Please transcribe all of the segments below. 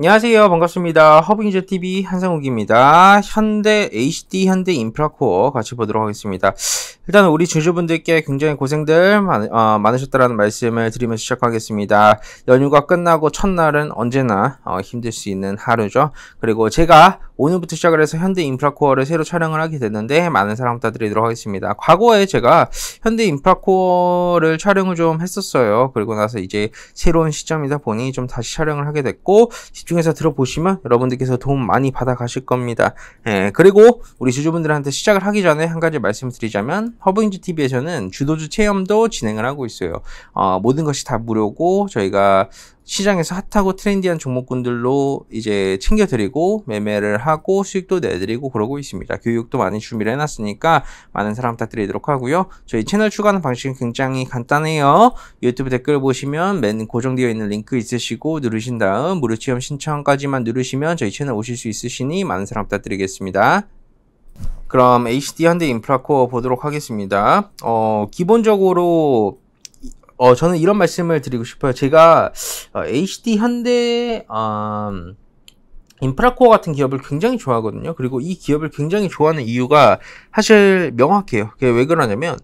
안녕하세요. 반갑습니다. 허브인재TV 한상욱입니다. 현대 HD 현대 인프라코어 같이 보도록 하겠습니다. 일단 우리 주주분들께 굉장히 고생들 많, 어, 으셨다라는 말씀을 드리면서 시작하겠습니다. 연휴가 끝나고 첫날은 언제나 어, 힘들 수 있는 하루죠. 그리고 제가 오늘부터 시작을 해서 현대 인프라코어를 새로 촬영을 하게 됐는데 많은 사랑 부탁드리도록 하겠습니다. 과거에 제가 현대 인프라코어를 촬영을 좀 했었어요. 그리고 나서 이제 새로운 시점이다 보니 좀 다시 촬영을 하게 됐고 집중해서 들어보시면 여러분들께서 도움 많이 받아 가실 겁니다. 예, 그리고 우리 주주분들한테 시작을 하기 전에 한 가지 말씀드리자면 허브인즈 TV에서는 주도주 체험도 진행을 하고 있어요. 어, 모든 것이 다 무료고 저희가 시장에서 핫하고 트렌디한 종목군들로 이제 챙겨드리고 매매를 하고 수익도 내드리고 그러고 있습니다. 교육도 많이 준비를 해놨으니까 많은 사람 부탁드리도록 하고요. 저희 채널 추가하는 방식은 굉장히 간단해요. 유튜브 댓글 보시면 맨 고정되어 있는 링크 있으시고 누르신 다음 무료 체험 신청까지만 누르시면 저희 채널 오실 수 있으시니 많은 사람 부탁드리겠습니다. 그럼 HD 현대 인프라코어 보도록 하겠습니다. 어, 기본적으로 어, 저는 이런 말씀을 드리고 싶어요. 제가 어, HD 현대 음, 인프라코어 같은 기업을 굉장히 좋아하거든요. 그리고 이 기업을 굉장히 좋아하는 이유가 사실 명확해요. 그게 왜 그러냐면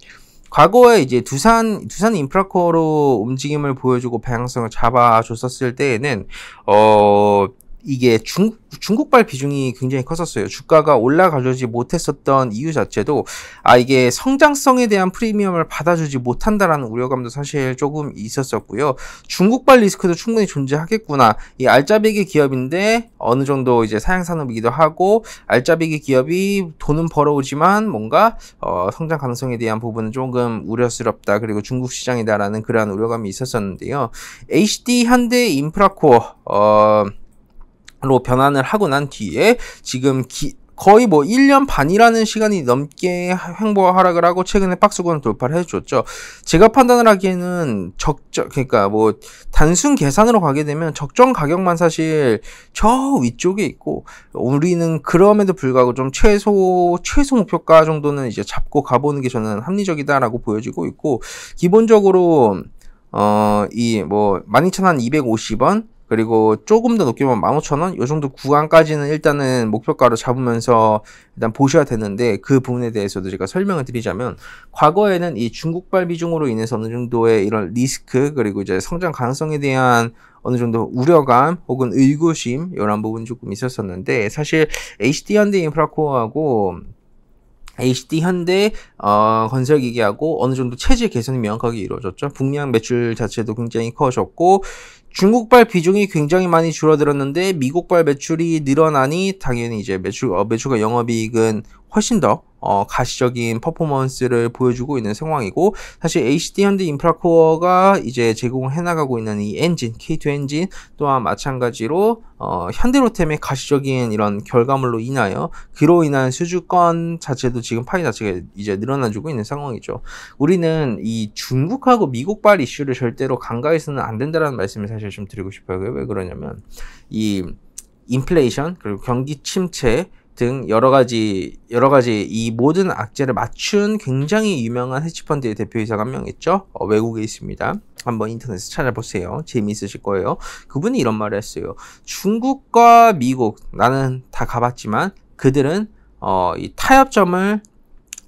과거에 이제 두산 두산 인프라코어로 움직임을 보여주고 방향성을 잡아줬었을 때에는 어 이게 중, 중국발 비중이 굉장히 컸었어요. 주가가 올라가주지 못했었던 이유 자체도 아 이게 성장성에 대한 프리미엄을 받아주지 못한다라는 우려감도 사실 조금 있었었고요. 중국발 리스크도 충분히 존재하겠구나. 이 알짜배기 기업인데 어느 정도 이제 사양산업이기도 하고 알짜배기 기업이 돈은 벌어오지만 뭔가 어, 성장 가능성에 대한 부분은 조금 우려스럽다. 그리고 중국 시장이다라는 그러한 우려감이 있었었는데요. HD 현대 인프라코어 어, 로 변환을 하고 난 뒤에 지금 기, 거의 뭐 1년 반이라는 시간이 넘게 횡보 하락을 하고 최근에 박스권 을 돌파를 해줬죠. 제가 판단을 하기에는 적정, 그러니까 뭐 단순 계산으로 가게 되면 적정 가격만 사실 저 위쪽에 있고 우리는 그럼에도 불구하고 좀 최소, 최소 목표가 정도는 이제 잡고 가보는 게 저는 합리적이다라고 보여지고 있고 기본적으로 어, 이, 뭐, 12,250원, 그리고 조금 더 높게 보면 15,000원 요 정도 구간까지는 일단은 목표가로 잡으면서 일단 보셔야 되는데 그 부분에 대해서도 제가 설명을 드리자면 과거에는 이 중국발 비중으로 인해서 어느 정도의 이런 리스크 그리고 이제 성장 가능성에 대한 어느 정도 우려감 혹은 의구심 이런 부분 조금 있었었는데 사실 HD 현대 인프라코어하고 HD 현대 어, 건설 기계하고 어느 정도 체질 개선이 명확하게 이루어졌죠. 북량 매출 자체도 굉장히 커졌고 중국발 비중이 굉장히 많이 줄어들었는데 미국발 매출이 늘어나니 당연히 이제 매출 어, 매출과 영업이익은 훨씬 더 어, 가시적인 퍼포먼스를 보여주고 있는 상황이고 사실 HD 현대 인프라코어가 이제 제공해 나가고 있는 이 엔진 K2 엔진 또한 마찬가지로 어, 현대로템의 가시적인 이런 결과물로 인하여 그로 인한 수주권 자체도 지금 파이 자체가 이제 늘어나주고 있는 상황이죠. 우리는 이 중국하고 미국발 이슈를 절대로 간과해서는 안 된다라는 말씀을 사실 좀 드리고 싶어요. 왜 그러냐면 이 인플레이션 그리고 경기 침체 등 여러 가지 여러 가지 이 모든 악재를 맞춘 굉장히 유명한 헤지펀드의 대표이사가 한 명 있죠. 어, 외국에 있습니다. 한번 인터넷에 찾아보세요. 재미있으실 거예요. 그분이 이런 말을 했어요. 중국과 미국 나는 다 가봤지만 그들은 어, 이 타협점을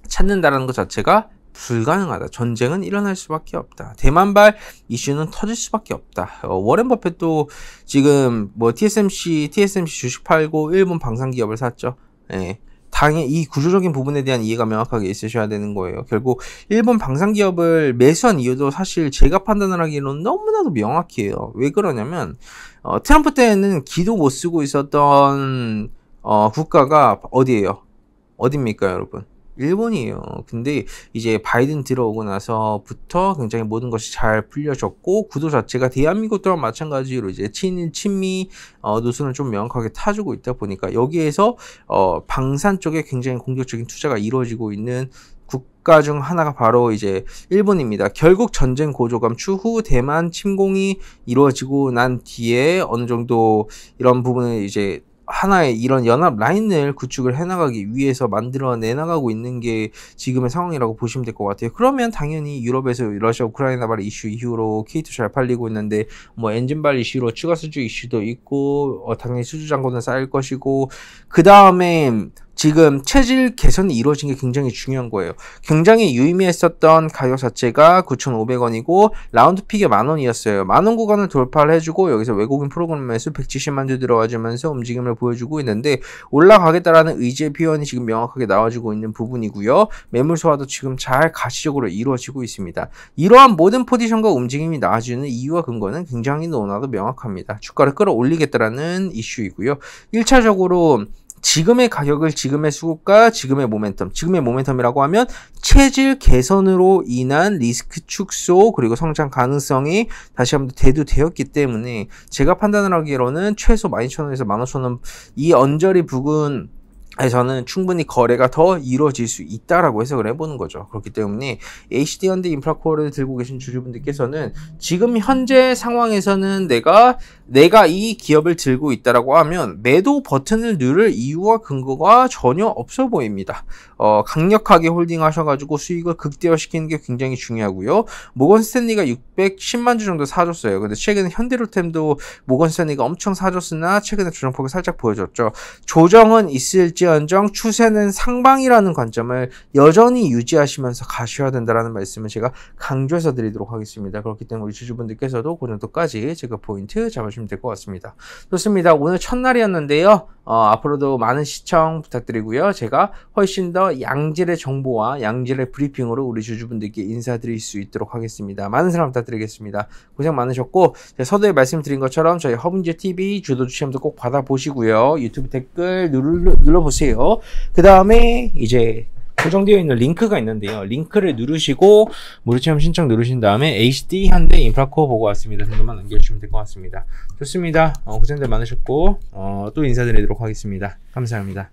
찾는다는것 자체가 불가능하다. 전쟁은 일어날 수밖에 없다. 대만발 이슈는 터질 수밖에 없다. 어, 워렌 버핏도 지금 뭐 TSMC, TSMC 주식 팔고 일본 방산 기업을 샀죠. 예. 당연히 이 구조적인 부분에 대한 이해가 명확하게 있으셔야 되는 거예요. 결국 일본 방산 기업을 매수한 이유도 사실 제가 판단을 하기로는 너무나도 명확해요. 왜 그러냐면 어, 트럼프 때는 기도 못 쓰고 있었던 어, 국가가 어디예요? 어딥니까, 여러분? 일본이에요. 근데 이제 바이든 들어오고 나서부터 굉장히 모든 것이 잘 풀려졌고 구도 자체가 대한민국 도랑 마찬가지로 이제 친 친미 어, 노선을 좀 명확하게 타주고 있다 보니까 여기에서 어, 방산 쪽에 굉장히 공격적인 투자가 이루어지고 있는 국가 중 하나가 바로 이제 일본입니다. 결국 전쟁 고조감 추후 대만 침공이 이루어지고 난 뒤에 어느 정도 이런 부분을 이제 하나의 이런 연합 라인을 구축을 해나가기 위해서 만들어내 나가고 있는 게 지금의 상황이라고 보시면 될 것 같아요. 그러면 당연히 유럽에서 러시아 우크라이나 발 이슈 이후로 K2 잘 팔리고 있는데 뭐 엔진발 이슈로 추가 수주 이슈도 있고 어, 당연히 수주 잔고는 쌓일 것이고 그 다음에 지금 체질 개선이 이루어진 게 굉장히 중요한 거예요. 굉장히 유의미했었던 가격 자체가 9,500원이고 라운드 픽이 만 원이었어요. 만원 구간을 돌파를 해주고 여기서 외국인 프로그램에서 170만 주 들어와주면서 움직임을 보여주고 있는데 올라가겠다라는 의지의 표현이 지금 명확하게 나와주고 있는 부분이고요. 매물 소화도 지금 잘 가시적으로 이루어지고 있습니다. 이러한 모든 포지션과 움직임이 나와주는 이유와 근거는 굉장히 너무나도 명확합니다. 주가를 끌어올리겠다라는 이슈이고요. 1차적으로 지금의 가격을 지금의 수급과 지금의 모멘텀, 지금의 모멘텀이라고 하면 체질 개선으로 인한 리스크 축소 그리고 성장 가능성이 다시 한번 대두되었기 때문에 제가 판단을 하기로는 최소 12,000원에서 15,000원 이 언저리 부근 에서는 충분히 거래가 더 이루어질 수 있다라고 해석을 해보는 거죠. 그렇기 때문에 HD 현대 인프라코어를 들고 계신 주주분들께서는 지금 현재 상황에서는 내가 내가 이 기업을 들고 있다라고 하면 매도 버튼을 누를 이유와 근거가 전혀 없어 보입니다. 어, 강력하게 홀딩하셔가지고 수익을 극대화시키는 게 굉장히 중요하고요. 모건 스탠리가 610만 주 정도 사줬어요. 근데 최근에 현대로템도 모건 스탠리가 엄청 사줬으나 최근에 조정폭이 살짝 보여줬죠. 조정은 있을지언정 추세는 상방이라는 관점을 여전히 유지하시면서 가셔야 된다라는 말씀을 제가 강조해서 드리도록 하겠습니다. 그렇기 때문에 우리 주주분들께서도 그정도까지 제가 포인트 잡아주시면 보시면 될것 같습니다. 좋습니다. 오늘 첫날이었는데요. 어, 앞으로도 많은 시청 부탁드리고요. 제가 훨씬 더 양질의 정보와 양질의 브리핑으로 우리 주주분들께 인사드릴 수 있도록 하겠습니다. 많은 사랑 부탁드리겠습니다. 고생 많으셨고 서두에 말씀드린 것처럼 저희 허브인재 TV 주도주 시험도 꼭 받아보시고요. 유튜브 댓글 눌러, 눌러보세요. 그 다음에 이제 고정되어 있는 링크가 있는데요. 링크를 누르시고 무료체험 신청 누르신 다음에 HD 현대 인프라코어 보고 왔습니다. 정도만 남겨주시면 될 것 같습니다. 좋습니다. 어, 고생들 많으셨고 어, 또 인사드리도록 하겠습니다. 감사합니다.